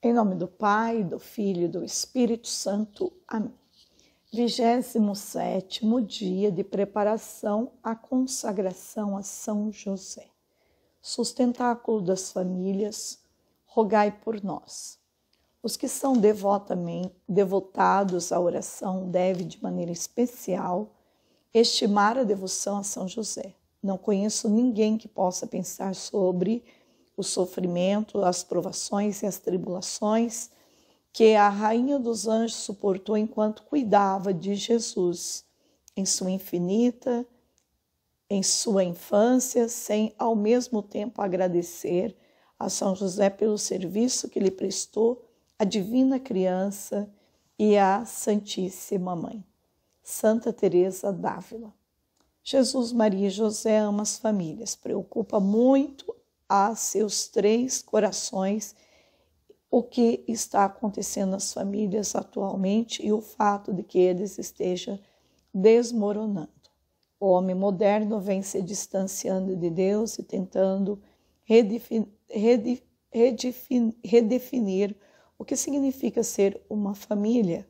Em nome do Pai, do Filho e do Espírito Santo. Amém. 27 dia de preparação à consagração a São José. Sustentáculo das famílias, rogai por nós. Os que são devotamente devotados à oração devem, de maneira especial, estimar a devoção a São José. Não conheço ninguém que possa pensar sobre o sofrimento, as provações e as tribulações que a rainha dos anjos suportou enquanto cuidava de Jesus em sua infinita, em sua infância, sem ao mesmo tempo agradecer a São José pelo serviço que lhe prestou a divina criança e a Santíssima Mãe. Santa Teresa d'Ávila. Jesus, Maria e José ama as famílias, preocupa muito a seus três corações o que está acontecendo nas famílias atualmente e o fato de que eles estejam desmoronando. O homem moderno vem se distanciando de Deus e tentando redefinir o que significa ser uma família.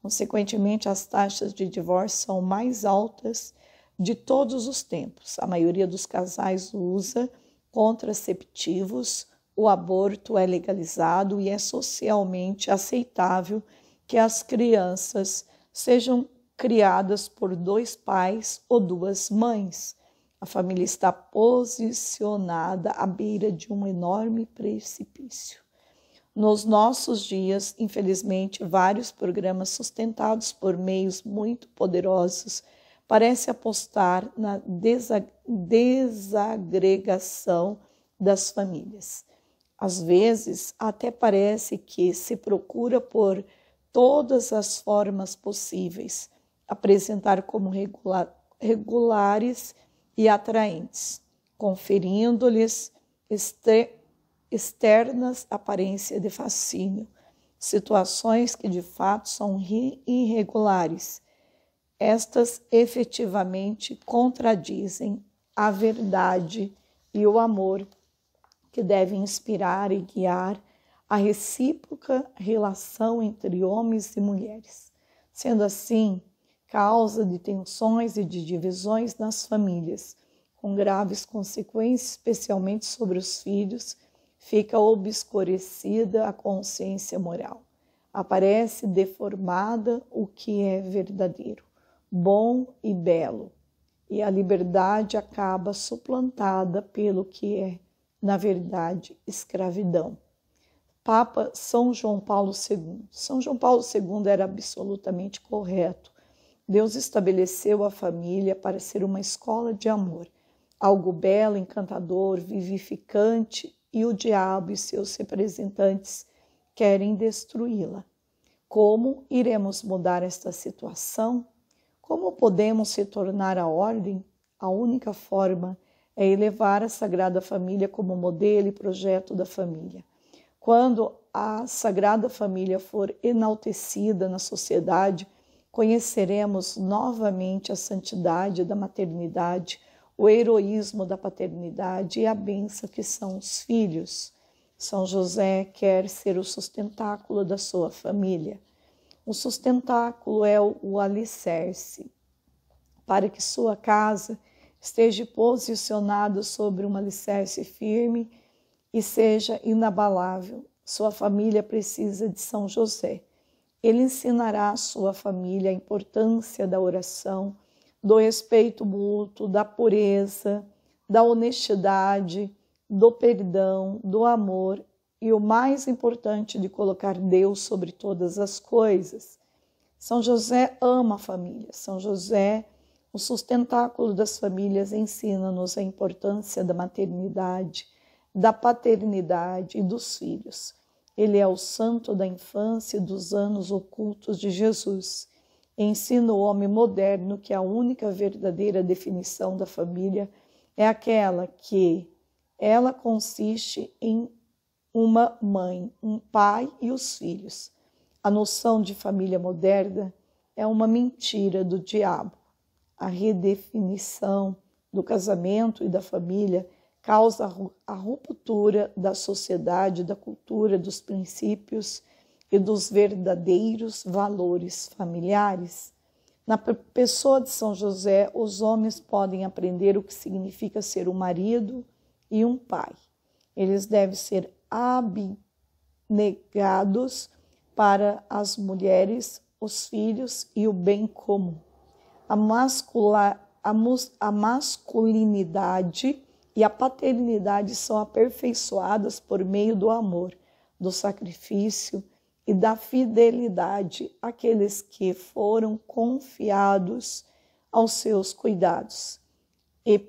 Consequentemente, as taxas de divórcio são mais altas de todos os tempos. A maioria dos casais usa contraceptivos, o aborto é legalizado e é socialmente aceitável que as crianças sejam criadas por dois pais ou duas mães. A família está posicionada à beira de um enorme precipício. Nos nossos dias, infelizmente, vários programas sustentados por meios muito poderosos parece apostar na desagregação das famílias. Às vezes, até parece que se procura por todas as formas possíveis apresentar como regular, regulares e atraentes, conferindo-lhes externas aparência de fascínio, situações que de fato são irregulares estas efetivamente contradizem a verdade e o amor que devem inspirar e guiar a recíproca relação entre homens e mulheres, sendo assim causa de tensões e de divisões nas famílias, com graves consequências, especialmente sobre os filhos, fica obscurecida a consciência moral, aparece deformada o que é verdadeiro bom e belo, e a liberdade acaba suplantada pelo que é, na verdade, escravidão. Papa São João Paulo II. São João Paulo II era absolutamente correto. Deus estabeleceu a família para ser uma escola de amor, algo belo, encantador, vivificante, e o diabo e seus representantes querem destruí-la. Como iremos mudar esta situação? Como podemos se tornar a ordem? A única forma é elevar a Sagrada Família como modelo e projeto da família. Quando a Sagrada Família for enaltecida na sociedade, conheceremos novamente a santidade da maternidade, o heroísmo da paternidade e a benção que são os filhos. São José quer ser o sustentáculo da sua família. O sustentáculo é o alicerce, para que sua casa esteja posicionada sobre um alicerce firme e seja inabalável. Sua família precisa de São José. Ele ensinará à sua família a importância da oração, do respeito mútuo, da pureza, da honestidade, do perdão, do amor e o mais importante de colocar Deus sobre todas as coisas. São José ama a família. São José, o sustentáculo das famílias, ensina-nos a importância da maternidade, da paternidade e dos filhos. Ele é o santo da infância e dos anos ocultos de Jesus. Ensina o homem moderno que a única verdadeira definição da família é aquela que ela consiste em uma mãe, um pai e os filhos. A noção de família moderna é uma mentira do diabo. A redefinição do casamento e da família causa a ruptura da sociedade, da cultura, dos princípios e dos verdadeiros valores familiares. Na pessoa de São José, os homens podem aprender o que significa ser um marido e um pai. Eles devem ser abnegados para as mulheres, os filhos e o bem comum. A, a, mus, a masculinidade e a paternidade são aperfeiçoadas por meio do amor, do sacrifício e da fidelidade àqueles que foram confiados aos seus cuidados. E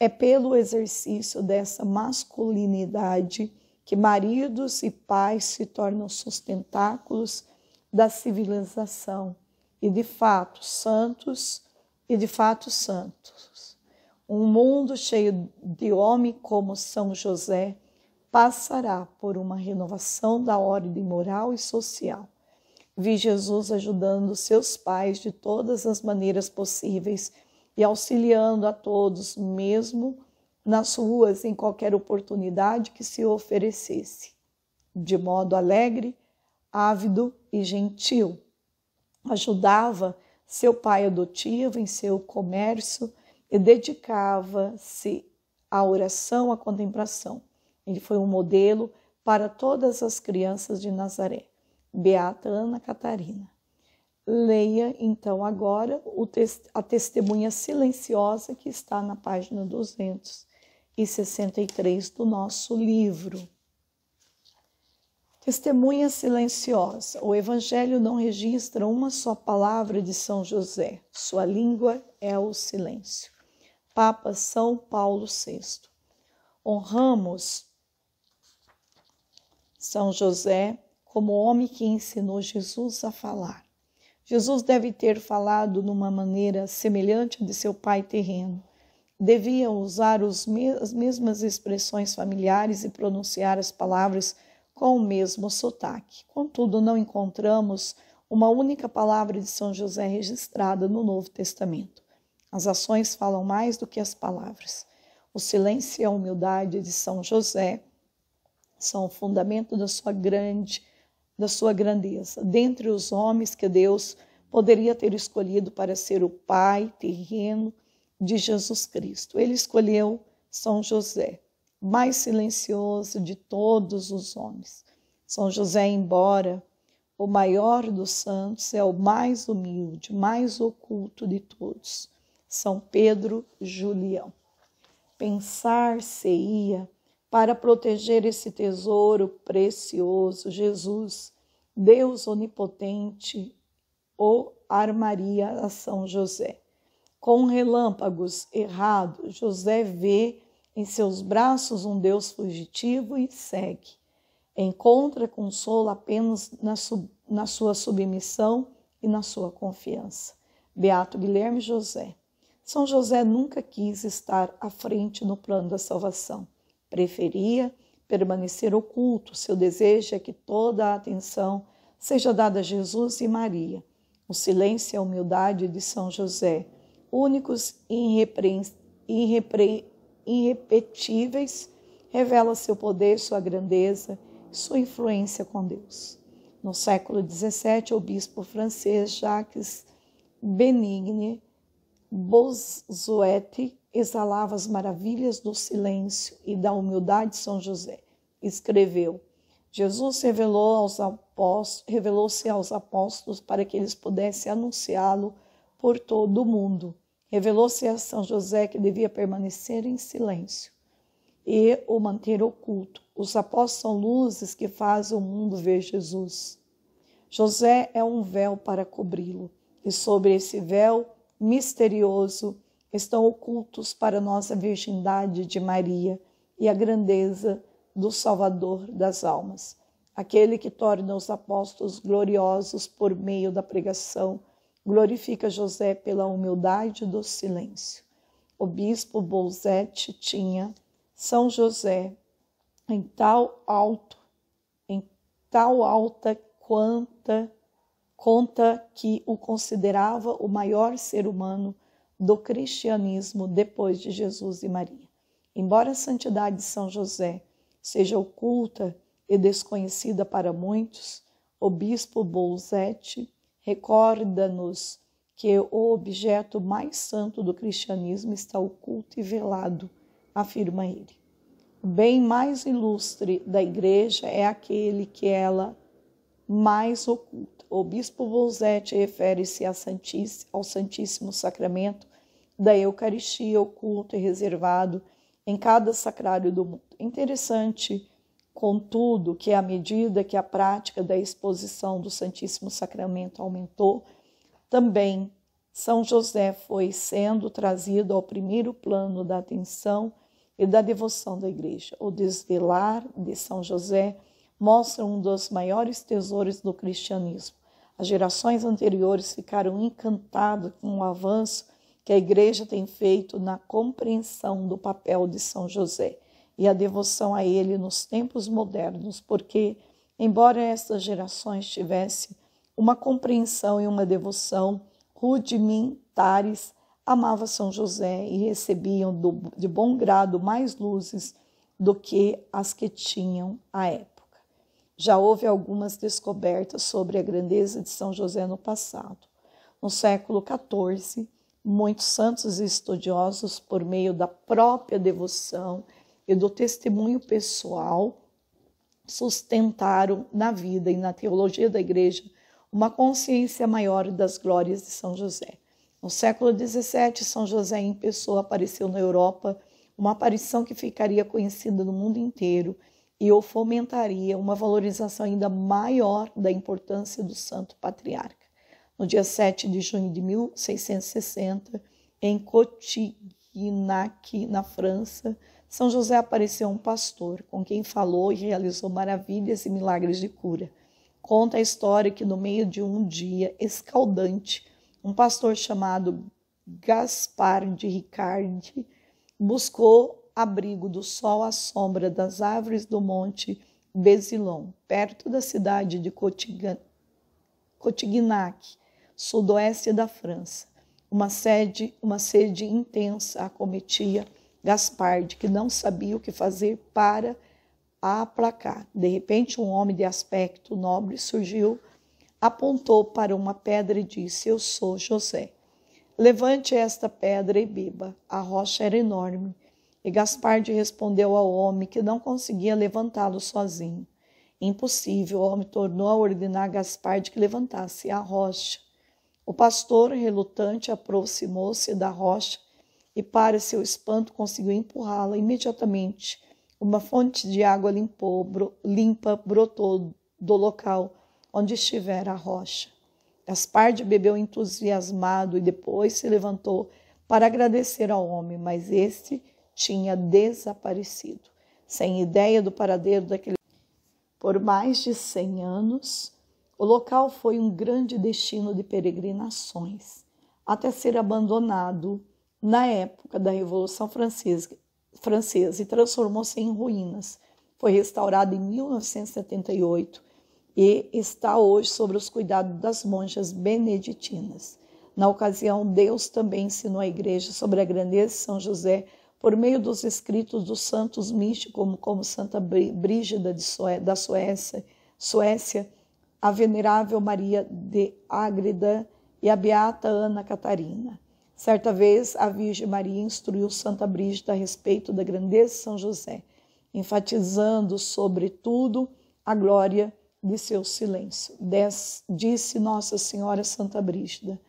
é pelo exercício dessa masculinidade que maridos e pais se tornam sustentáculos da civilização e de fato santos e de fato santos. Um mundo cheio de homem como São José passará por uma renovação da ordem moral e social. Vi Jesus ajudando seus pais de todas as maneiras possíveis e auxiliando a todos, mesmo nas ruas em qualquer oportunidade que se oferecesse, de modo alegre, ávido e gentil. Ajudava seu pai adotivo em seu comércio e dedicava-se à oração, à contemplação. Ele foi um modelo para todas as crianças de Nazaré. Beata Ana Catarina. Leia então agora a testemunha silenciosa que está na página 200 e 63 do nosso livro. Testemunha silenciosa. O Evangelho não registra uma só palavra de São José. Sua língua é o silêncio. Papa São Paulo VI. Honramos São José como homem que ensinou Jesus a falar. Jesus deve ter falado numa maneira semelhante à de seu pai terreno deviam usar me as mesmas expressões familiares e pronunciar as palavras com o mesmo sotaque. Contudo, não encontramos uma única palavra de São José registrada no Novo Testamento. As ações falam mais do que as palavras. O silêncio e a humildade de São José são o fundamento da sua grande da sua grandeza. Dentre os homens que Deus poderia ter escolhido para ser o pai terreno de Jesus Cristo. Ele escolheu São José, mais silencioso de todos os homens. São José, embora o maior dos santos, é o mais humilde, mais oculto de todos. São Pedro Julião. Pensar-se-ia para proteger esse tesouro precioso, Jesus, Deus onipotente, o armaria a São José. Com relâmpagos errados, José vê em seus braços um Deus fugitivo e segue. Encontra consolo apenas na, sub, na sua submissão e na sua confiança. Beato Guilherme José. São José nunca quis estar à frente no plano da salvação. Preferia permanecer oculto. Seu desejo é que toda a atenção seja dada a Jesus e Maria. O silêncio e a humildade de São José únicos e irrepre... irrepetíveis, revela seu poder, sua grandeza, sua influência com Deus. No século XVII, o bispo francês Jacques Benigne Bossuet exalava as maravilhas do silêncio e da humildade de São José. Escreveu: Jesus revelou aos revelou-se aos apóstolos para que eles pudessem anunciá-lo por todo o mundo. Revelou-se a São José que devia permanecer em silêncio e o manter oculto. Os apóstolos são luzes que fazem o mundo ver Jesus. José é um véu para cobri-lo, e sobre esse véu misterioso estão ocultos para nós a virgindade de Maria e a grandeza do Salvador das almas, aquele que torna os apóstolos gloriosos por meio da pregação Glorifica José pela humildade do silêncio. O bispo Bolzete tinha São José em tal alto, em tal alta quanta conta que o considerava o maior ser humano do cristianismo depois de Jesus e Maria. Embora a santidade de São José seja oculta e desconhecida para muitos, o bispo Bolzete Recorda-nos que o objeto mais santo do cristianismo está oculto e velado, afirma ele. O bem mais ilustre da igreja é aquele que ela mais oculta. O bispo Volzetti refere-se ao Santíssimo Sacramento da Eucaristia oculto e reservado em cada sacrário do mundo. Interessante Contudo, que à medida que a prática da exposição do Santíssimo Sacramento aumentou, também São José foi sendo trazido ao primeiro plano da atenção e da devoção da Igreja. O desvelar de São José mostra um dos maiores tesouros do cristianismo. As gerações anteriores ficaram encantadas com o avanço que a Igreja tem feito na compreensão do papel de São José e a devoção a ele nos tempos modernos, porque, embora essas gerações tivessem uma compreensão e uma devoção rudimentares, amava São José e recebiam do, de bom grado mais luzes do que as que tinham à época. Já houve algumas descobertas sobre a grandeza de São José no passado. No século XIV, muitos santos e estudiosos, por meio da própria devoção e do testemunho pessoal sustentaram na vida e na teologia da igreja uma consciência maior das glórias de São José. No século XVII, São José em pessoa apareceu na Europa, uma aparição que ficaria conhecida no mundo inteiro e o fomentaria uma valorização ainda maior da importância do Santo Patriarca. No dia 7 de junho de 1660, em Cotignac, na França, são José apareceu um pastor com quem falou e realizou maravilhas e milagres de cura. Conta a história que, no meio de um dia escaldante, um pastor chamado Gaspar de Ricardi buscou abrigo do sol à sombra das árvores do monte Besilon, perto da cidade de Cotignac, sudoeste da França. Uma sede, uma sede intensa acometia Gasparde, que não sabia o que fazer para a aplacar. De repente, um homem de aspecto nobre surgiu, apontou para uma pedra e disse: Eu sou José. Levante esta pedra e beba. A rocha era enorme. E Gasparde respondeu ao homem que não conseguia levantá-lo sozinho. Impossível, o homem tornou a ordenar a Gasparde que levantasse a rocha. O pastor, relutante, aproximou-se da rocha e, para seu espanto, conseguiu empurrá-la imediatamente. Uma fonte de água limpou, bro, limpa brotou do local onde estivera a rocha. Gaspard bebeu entusiasmado e depois se levantou para agradecer ao homem, mas este tinha desaparecido, sem ideia do paradeiro daquele. Por mais de cem anos, o local foi um grande destino de peregrinações, até ser abandonado na época da Revolução Francesa, Francesa e transformou-se em ruínas. Foi restaurada em 1978 e está hoje sob os cuidados das monjas beneditinas. Na ocasião, Deus também ensinou à igreja sobre a grandeza de São José por meio dos escritos dos santos místicos, como, como Santa Brígida Sué, da Suécia, Suécia, a Venerável Maria de Ágreda e a Beata Ana Catarina. Certa vez, a Virgem Maria instruiu Santa Brígida a respeito da grandeza de São José, enfatizando, sobretudo, a glória de seu silêncio. Des, disse Nossa Senhora Santa Brígida.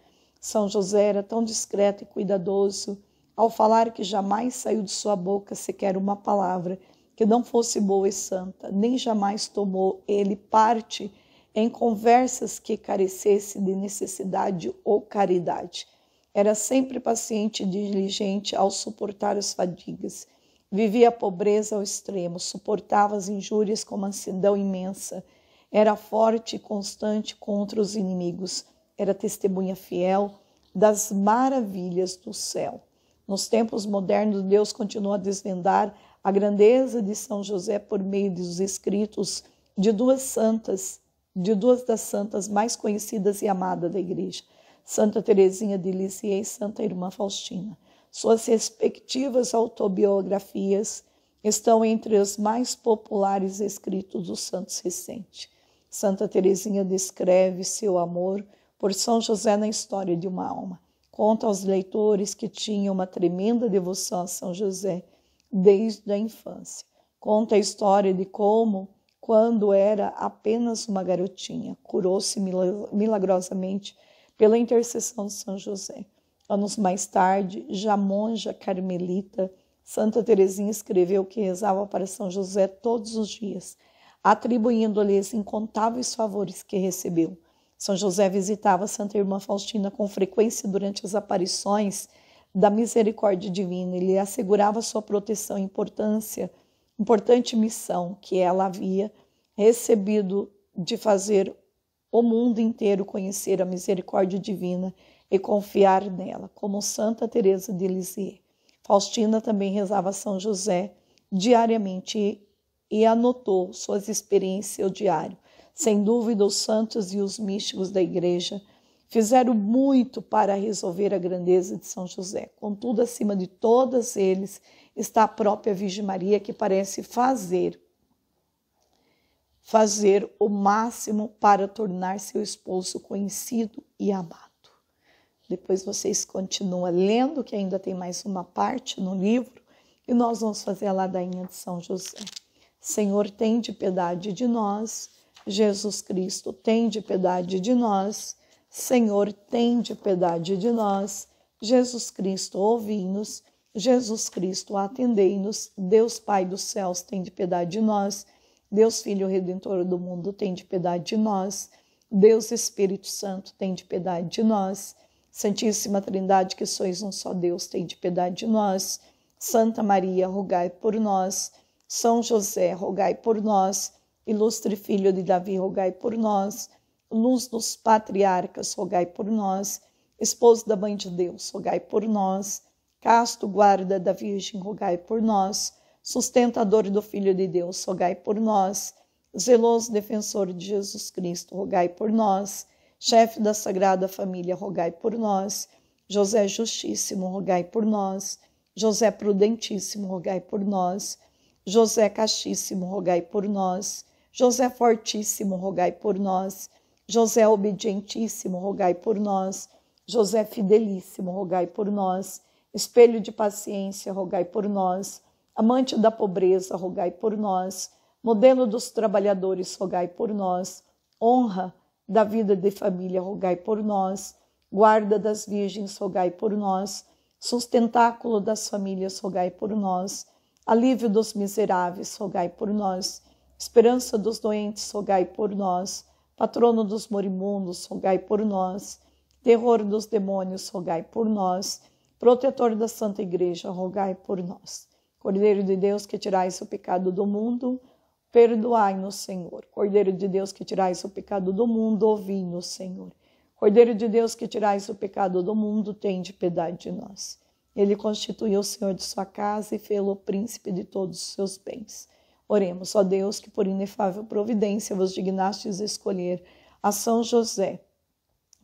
São José era tão discreto e cuidadoso ao falar que jamais saiu de sua boca sequer uma palavra que não fosse boa e santa, nem jamais tomou ele parte em conversas que carecesse de necessidade ou caridade era sempre paciente e diligente ao suportar as fadigas. Vivia a pobreza ao extremo, suportava as injúrias com mansidão imensa. Era forte e constante contra os inimigos. Era testemunha fiel das maravilhas do céu. Nos tempos modernos, Deus continua a desvendar a grandeza de São José por meio dos escritos de duas santas, de duas das santas mais conhecidas e amadas da igreja. Santa Teresinha de Lisieux e Santa Irmã Faustina. Suas respectivas autobiografias estão entre os mais populares escritos dos santos recentes. Santa Teresinha descreve seu amor por São José na história de uma alma. Conta aos leitores que tinha uma tremenda devoção a São José desde a infância. Conta a história de como, quando era apenas uma garotinha, curou-se milagrosamente pela intercessão de São José. Anos mais tarde, já monja carmelita, Santa Teresinha escreveu que rezava para São José todos os dias, atribuindo-lhe os incontáveis favores que recebeu. São José visitava Santa Irmã Faustina com frequência durante as aparições da misericórdia divina e lhe assegurava sua proteção e importância, importante missão que ela havia recebido de fazer o mundo inteiro conhecer a misericórdia divina e confiar nela, como Santa Teresa de Lisieux. Faustina também rezava São José diariamente e anotou suas experiências ao diário. Sem dúvida, os santos e os místicos da igreja fizeram muito para resolver a grandeza de São José. Contudo, acima de todos eles está a própria Virgem Maria, que parece fazer fazer o máximo para tornar seu esposo conhecido e amado. Depois vocês continuam lendo, que ainda tem mais uma parte no livro, e nós vamos fazer a ladainha de São José. Senhor, tem de piedade de nós. Jesus Cristo, tem de piedade de nós. Senhor, tem de piedade de nós. Jesus Cristo, ouvi-nos. Jesus Cristo, atendei-nos. Deus Pai dos céus, tem de piedade de nós. Deus Filho Redentor do mundo, tem de piedade de nós. Deus Espírito Santo, tem de piedade de nós. Santíssima Trindade, que sois um só Deus, tem de piedade de nós. Santa Maria, rogai por nós. São José, rogai por nós. Ilustre Filho de Davi, rogai por nós. Luz dos Patriarcas, rogai por nós. Esposo da Mãe de Deus, rogai por nós. Casto Guarda da Virgem, rogai por nós sustentador do Filho de Deus, rogai por nós. Zeloso defensor de Jesus Cristo, rogai por nós. Chefe da Sagrada Família, rogai por nós. José Justíssimo, rogai por nós. José Prudentíssimo, rogai por nós. José Castíssimo, rogai por nós. José Fortíssimo, rogai por nós. José Obedientíssimo, rogai por nós. José Fidelíssimo, rogai por nós. Espelho de Paciência, rogai por nós. Amante da pobreza, rogai por nós. Modelo dos trabalhadores, rogai por nós. Honra da vida de família, rogai por nós. Guarda das virgens, rogai por nós. Sustentáculo das famílias, rogai por nós. Alívio dos miseráveis, rogai por nós. Esperança dos doentes, rogai por nós. Patrono dos moribundos, rogai por nós. Terror dos demônios, rogai por nós. Protetor da Santa Igreja, rogai por nós. Cordeiro de Deus que tirais o pecado do mundo, perdoai-nos, Senhor. Cordeiro de Deus que tirais o pecado do mundo, ouvi-nos, Senhor. Cordeiro de Deus que tirais o pecado do mundo, tende piedade de nós. Ele constituiu o Senhor de sua casa e fê-lo príncipe de todos os seus bens. Oremos, ó Deus, que por inefável providência vos dignastes escolher a São José,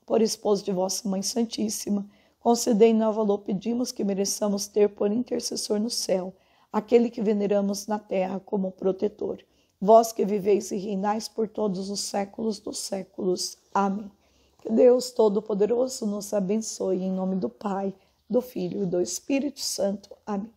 por esposo de vossa Mãe Santíssima, concedei-nos, pedimos que mereçamos ter por intercessor no céu aquele que veneramos na terra como protetor. Vós que viveis e reinais por todos os séculos dos séculos. Amém. Que Deus Todo-Poderoso nos abençoe em nome do Pai, do Filho e do Espírito Santo. Amém.